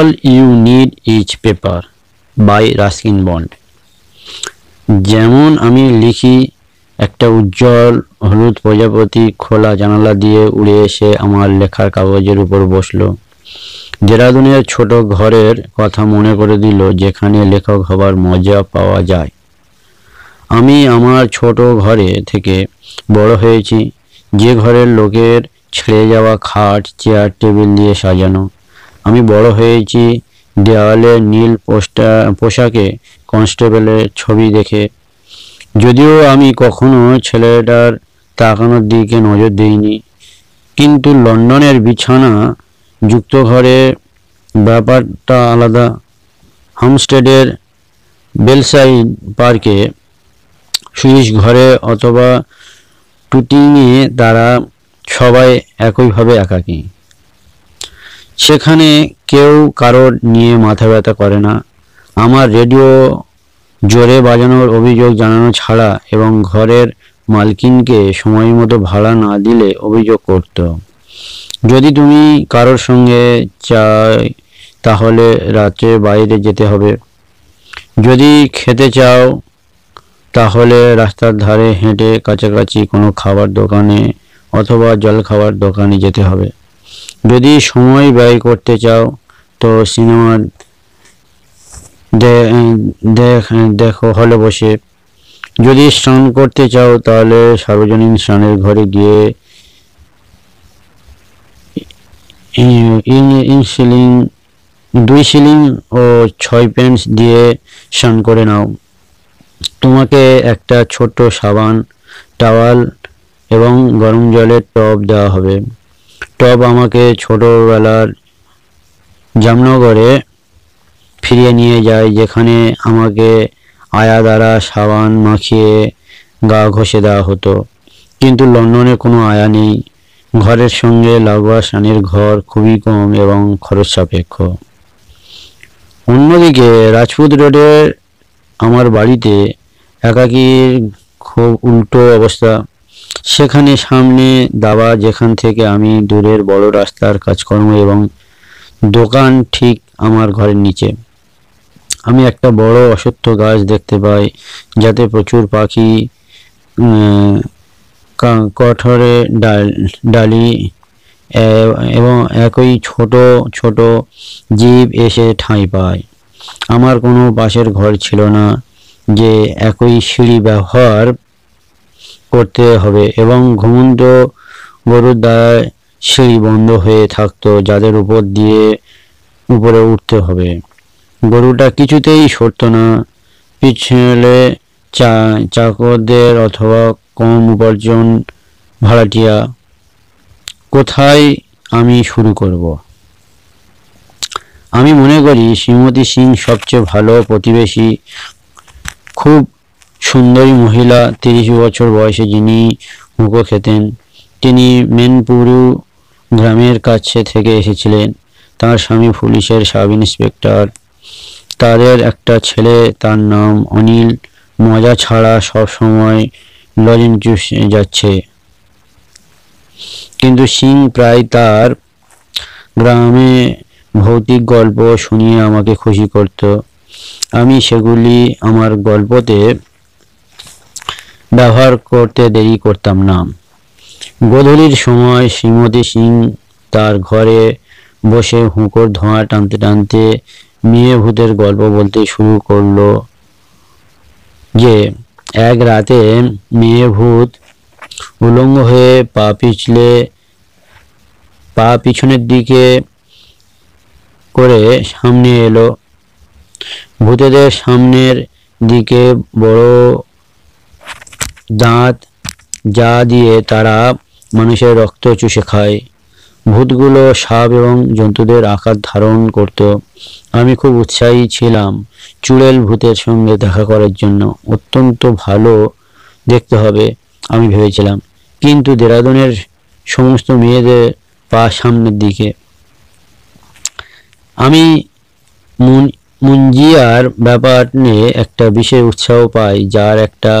All you need is paper by Ruskin Bond যেমন আমি লিখি একটা উজ্জ্বল হলুদ প্রজাপতি খোলা জানালা দিয়ে উড়ে এসে আমার লেখার কাগজের উপর বসলো দেরাদুনের ছোট ঘরের কথা মনে করে দিল যেখানে লেখক হবার মজা পাওয়া যায় আমি আমার ছোট ঘরে থেকে বড় হয়েছি যে ঘরের লোকের ছেড়ে যাওয়া খাট চেয়ার টেবিল দিয়ে সাজানো আমি বড় হয়েছি দেওয়ালে নীল পোস্টা পোশাকে কনস্টেবলের ছবি দেখে যদিও আমি কখনো ছেলেটার তাকানোর দিকে নজর দিইনি কিন্তু লন্ডনের বিছানা যুক্ত ঘরে ব্যাপারটা আলাদা হোমস্টেডের বেলসাইড পার্কে সুইস ঘরে অথবা টুটিংয়ে তারা সবাই একইভাবে একাকী সেখানে কেউ কারোর নিয়ে মাথা ব্যথা করে না আমার রেডিও জোরে বাজানোর অভিযোগ জানানো ছাড়া এবং ঘরের মালকিনকে সময় মতো ভাড়া না দিলে অভিযোগ করত যদি তুমি কারোর সঙ্গে চাই তাহলে রাতে বাইরে যেতে হবে যদি খেতে চাও তাহলে রাস্তার ধারে হেঁটে কাছাকাছি কোনো খাবার দোকানে অথবা জল খাবার দোকানে যেতে হবে যদি সময় ব্যয় করতে চাও তো সিনেমা দেখো হলে বসে যদি স্নান করতে চাও তাহলে সার্বজনীন স্নানের ঘরে গিয়ে ইনসিলিং সিলিং দুই সিলিং ও ছয় প্যান্টস দিয়ে স্নান করে নাও তোমাকে একটা ছোট্ট সাবান টাওয়াল এবং গরম জলের টব দেওয়া হবে টপ আমাকে ছোটোবেলার জামনগরে ফিরিয়ে নিয়ে যায় যেখানে আমাকে আয়া দ্বারা সাবান মাখিয়ে গা ঘষে দেওয়া হতো কিন্তু লন্ডনে কোনো আয়া নেই ঘরের সঙ্গে লাগোয়া সানের ঘর খুবই কম এবং খরচ সাপেক্ষ অন্যদিকে রাজপুত রোডের আমার বাড়িতে একাকির খুব উল্টো অবস্থা সেখানে সামনে দাবা যেখান থেকে আমি দূরের বড় রাস্তার কাজকর্ম এবং দোকান ঠিক আমার ঘরের নিচে আমি একটা বড় অসত্য গাছ দেখতে পাই যাতে প্রচুর পাখি কঠরে ডাল ডালি এবং একই ছোট ছোট জীব এসে ঠাঁই পায় আমার কোনো পাশের ঘর ছিল না যে একই সিঁড়ি ব্যবহার করতে হবে এবং ঘুমন্ত গরুর দ্বারা সিঁড়ি বন্ধ হয়ে থাকতো যাদের উপর দিয়ে উপরে উঠতে হবে গরুটা কিছুতেই সরত না পিছলে চা চাকরদের অথবা কম উপার্জন ভাড়াটিয়া কোথায় আমি শুরু করব আমি মনে করি শ্রীমতী সিং সবচেয়ে ভালো প্রতিবেশী খুব সুন্দরী মহিলা তিরিশ বছর বয়সে যিনি হুঁকো খেতেন তিনি মেনপুরু গ্রামের কাছে থেকে এসেছিলেন তার স্বামী পুলিশের সাব ইন্সপেক্টর তাদের একটা ছেলে তার নাম অনিল মজা ছাড়া সব সময় লজেন চুষে যাচ্ছে কিন্তু সিং প্রায় তার গ্রামে ভৌতিক গল্প শুনিয়ে আমাকে খুশি করত আমি সেগুলি আমার গল্পতে ব্যবহার করতে দেরি করতাম না গোধূলির সময় শ্রীমতী সিং তার ঘরে বসে হুঁকোর ধোঁয়া টানতে টানতে মেয়ে ভূতের গল্প বলতে শুরু করলো যে এক রাতে মেয়ে ভূত উলঙ্গ হয়ে পা পিছলে পা পিছনের দিকে করে সামনে এলো ভূতেদের সামনের দিকে বড় দাঁত যা দিয়ে তারা মানুষের রক্ত চুষে খায় ভূতগুলো সাপ এবং জন্তুদের আকার ধারণ করত আমি খুব উৎসাহী ছিলাম চুড়েল ভূতের সঙ্গে দেখা করার জন্য অত্যন্ত ভালো দেখতে হবে আমি ভেবেছিলাম কিন্তু দেরাদুনের সমস্ত মেয়েদের পা সামনের দিকে আমি মন মুঞ্জিয়ার ব্যাপার নিয়ে একটা বিশেষ উৎসাহ পায় যার একটা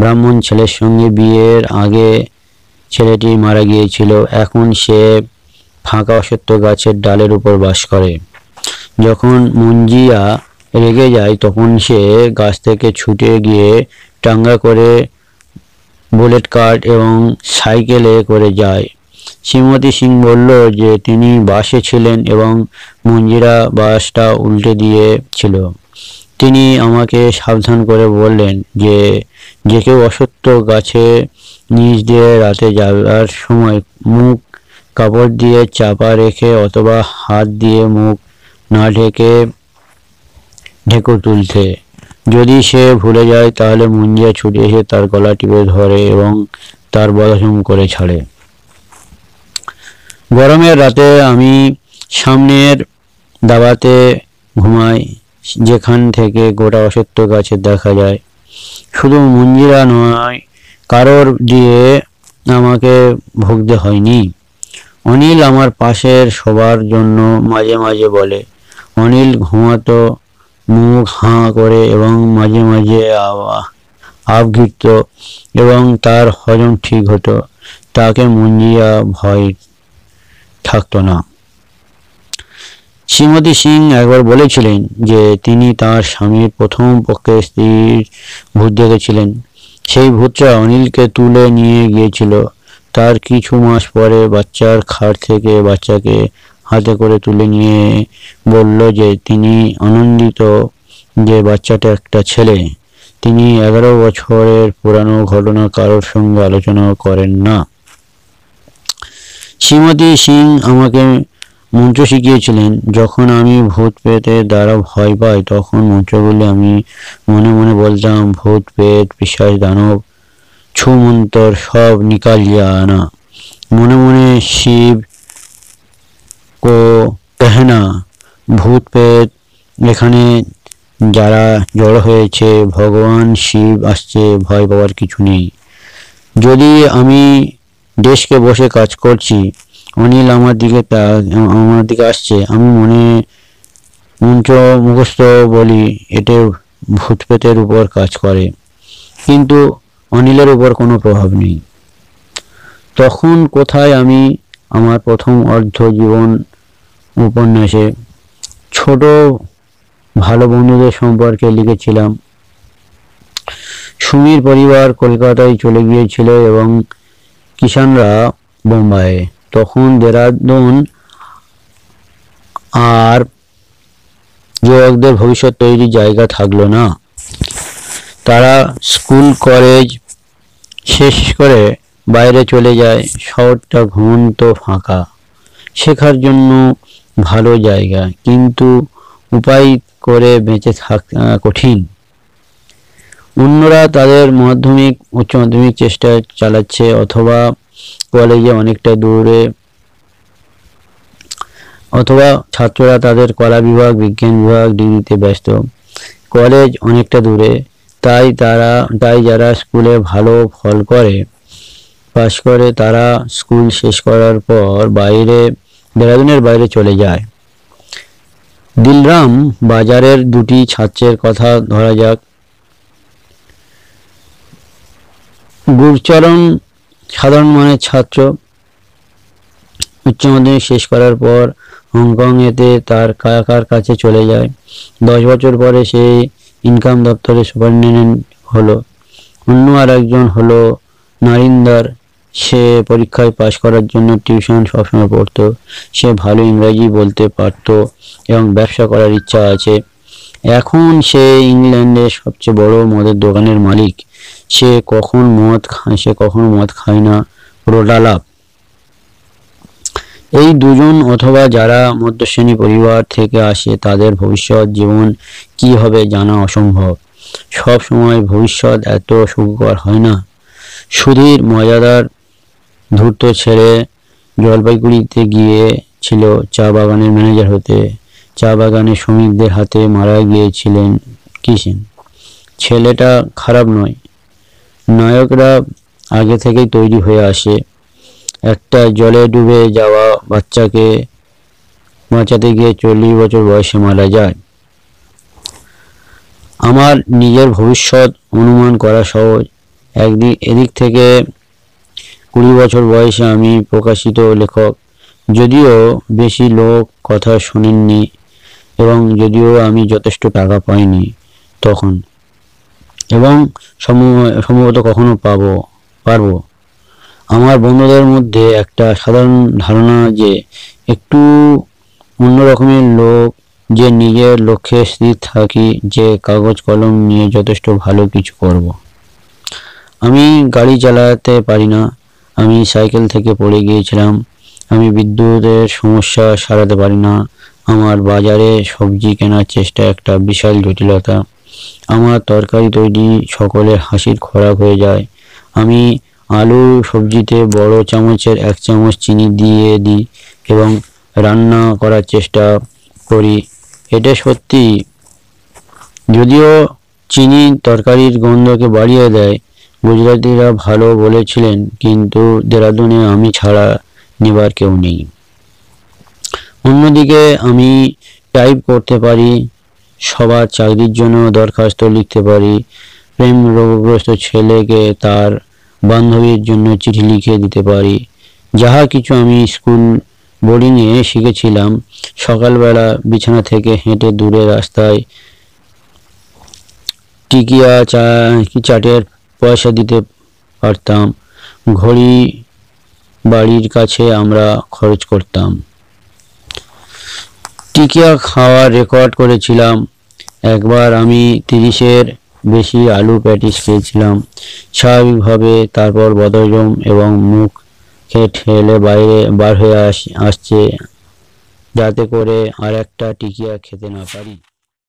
ব্রাহ্মণ ছেলের সঙ্গে বিয়ের আগে ছেলেটি মারা গিয়েছিল এখন সে ফাঁকা অসত্য গাছের ডালের উপর বাস করে যখন মুঞ্জিয়া রেগে যায় তখন সে গাছ থেকে ছুটে গিয়ে টাঙ্গা করে বুলেট কার্ড এবং সাইকেলে করে যায় শ্রীমতী সিং বলল যে তিনি বাসে ছিলেন এবং মঞ্জিরা বাসটা উল্টে দিয়েছিল তিনি আমাকে সাবধান করে বললেন যে যে কেউ অসত্য গাছে নিচ দিয়ে রাতে যাওয়ার সময় মুখ কাপড় দিয়ে চাপা রেখে অথবা হাত দিয়ে মুখ না ঢেকে ঢেকে তুলতে যদি সে ভুলে যায় তাহলে মুঞ্জিয়া ছুটে এসে তার গলা টিপে ধরে এবং তার বদাসম করে ছাড়ে গরমের রাতে আমি সামনের দাবাতে ঘুমাই যেখান থেকে গোটা অসত্য গাছের দেখা যায় শুধু মঞ্জিরা নয় কারোর দিয়ে আমাকে ভুগতে হয়নি অনিল আমার পাশের সবার জন্য মাঝে মাঝে বলে অনিল ঘুমাতো মুখ হাঁ করে এবং মাঝে মাঝে আবঘিত এবং তার হজম ঠিক হতো তাকে মঞ্জিয়া ভয় থাকতো না শ্রীমতী সিং একবার বলেছিলেন যে তিনি তার স্বামীর প্রথম পক্ষে স্ত্রীর ভূত দেখেছিলেন সেই ভূতটা অনিলকে তুলে নিয়ে গিয়েছিল তার কিছু মাস পরে বাচ্চার খাট থেকে বাচ্চাকে হাতে করে তুলে নিয়ে বলল যে তিনি আনন্দিত যে বাচ্চাটা একটা ছেলে তিনি এগারো বছরের পুরানো ঘটনা কারোর সঙ্গে আলোচনা করেন না শ্রীমতী সিং আমাকে মঞ্চ শিখিয়েছিলেন যখন আমি ভূত পেতে দ্বারা ভয় পাই তখন মঞ্চ বলে আমি মনে মনে বলতাম ভূত পেট বিশ্বাস দানব ছুমন্তর সব নিকালিয়া আনা মনে মনে শিব কো কেহনা ভূত পেট এখানে যারা জড়ো হয়েছে ভগবান শিব আসছে ভয় পাওয়ার কিছু নেই যদি আমি ডেস্কে বসে কাজ করছি অনিল আমার দিকে আমার দিকে আসছে আমি মনে মঞ্চ মুখস্থ বলি এতে পেতের উপর কাজ করে কিন্তু অনিলের উপর কোনো প্রভাব নেই তখন কোথায় আমি আমার প্রথম অর্ধ জীবন উপন্যাসে ছোট ভালো বন্ধুদের সম্পর্কে লিখেছিলাম সুমির পরিবার কলকাতায় চলে গিয়েছিল এবং কিষানরা বোম্বাইয়ে তখন দেরাদুন আর যুবকদের ভবিষ্যৎ তৈরি জায়গা থাকলো না তারা স্কুল কলেজ শেষ করে বাইরে চলে যায় শহরটা ঘুমন্ত ফাঁকা শেখার জন্য ভালো জায়গা কিন্তু উপায় করে বেঁচে থাক কঠিন অন্যরা তাদের মাধ্যমিক উচ্চ মাধ্যমিক চেষ্টা চালাচ্ছে অথবা কলেজে অনেকটা দূরে অথবা ছাত্ররা তাদের কলা বিভাগ বিজ্ঞান বিভাগ ডিগ্রিতে ব্যস্ত কলেজ অনেকটা দূরে তাই তারা তাই যারা স্কুলে ভালো ফল করে পাশ করে তারা স্কুল শেষ করার পর বাইরে দেরাদুনের বাইরে চলে যায় দিলরাম বাজারের দুটি ছাত্রের কথা ধরা যাক গুরুচরণ সাধারণ মানের ছাত্র উচ্চ মাধ্যমিক শেষ করার পর হংকংয়েতে তার কাকার কাছে চলে যায় দশ বছর পরে সে ইনকাম দপ্তরে সুপারিনটেন্ডেন্ট হলো অন্য আর একজন হলো নারিন্দার সে পরীক্ষায় পাশ করার জন্য টিউশন সবসময় পড়তো সে ভালো ইংরাজি বলতে পারত এবং ব্যবসা করার ইচ্ছা আছে এখন সে ইংল্যান্ডের সবচেয়ে বড় মদের দোকানের মালিক সে কখন মদ খায় সে কখনো মদ খায় না রোডালাপ এই দুজন অথবা যারা মধ্যশ্রেণী পরিবার থেকে আসে তাদের ভবিষ্যৎ জীবন কি হবে জানা অসম্ভব সব সময় ভবিষ্যৎ এত সুখকর হয় না সুধীর মজাদার ধূর্ত ছেড়ে জলপাইগুড়িতে গিয়েছিল চা বাগানের ম্যানেজার হতে চা বাগানে শ্রমিকদের হাতে মারা গিয়েছিলেন কিষেন ছেলেটা খারাপ নয় নায়করা আগে থেকেই তৈরি হয়ে আসে একটা জলে ডুবে যাওয়া বাচ্চাকে বাঁচাতে গিয়ে চল্লিশ বছর বয়সে মারা যায় আমার নিজের ভবিষ্যৎ অনুমান করা সহজ একদিন এদিক থেকে কুড়ি বছর বয়সে আমি প্রকাশিত লেখক যদিও বেশি লোক কথা শোনেননি এবং যদিও আমি যথেষ্ট টাকা পাইনি তখন এবং সম্ভবত কখনো পাবো পারবো আমার বন্ধুদের মধ্যে একটা সাধারণ ধারণা যে একটু অন্য রকমের লোক যে নিজের লক্ষ্যে স্থির থাকি যে কাগজ কলম নিয়ে যথেষ্ট ভালো কিছু করব। আমি গাড়ি চালাতে পারি না আমি সাইকেল থেকে পড়ে গিয়েছিলাম আমি বিদ্যুতের সমস্যা সারাতে পারি না আমার বাজারে সবজি কেনার চেষ্টা একটা বিশাল জটিলতা আমার তরকারি তৈরি সকলের হাসির খোরাক হয়ে যায় আমি আলু সবজিতে বড় চামচের এক চামচ চিনি দিয়ে দিই এবং রান্না করার চেষ্টা করি এটা সত্যি যদিও চিনি তরকারির গন্ধকে বাড়িয়ে দেয় গুজরাটিরা ভালো বলেছিলেন কিন্তু দেরাদুনে আমি ছাড়া নেবার কেউ নেই অন্যদিকে আমি টাইপ করতে পারি সবার চাকরির জন্য দরখাস্ত লিখতে পারি প্রেম রোগগ্রস্ত ছেলেকে তার বান্ধবীর জন্য চিঠি লিখে দিতে পারি যাহা কিছু আমি স্কুল বোর্ডিংয়ে শিখেছিলাম সকালবেলা বিছানা থেকে হেঁটে দূরে রাস্তায় টিকিয়া চা চাটের পয়সা দিতে পারতাম ঘড়ি বাড়ির কাছে আমরা খরচ করতাম টিকিয়া খাওয়া রেকর্ড করেছিলাম একবার আমি তিরিশের বেশি আলু প্যাটিস খেয়েছিলাম স্বাভাবিকভাবে তারপর বদহজম এবং মুখ খেয়ে ঠেলে বাইরে বার হয়ে আস আসছে যাতে করে আর একটা টিকিয়া খেতে না পারি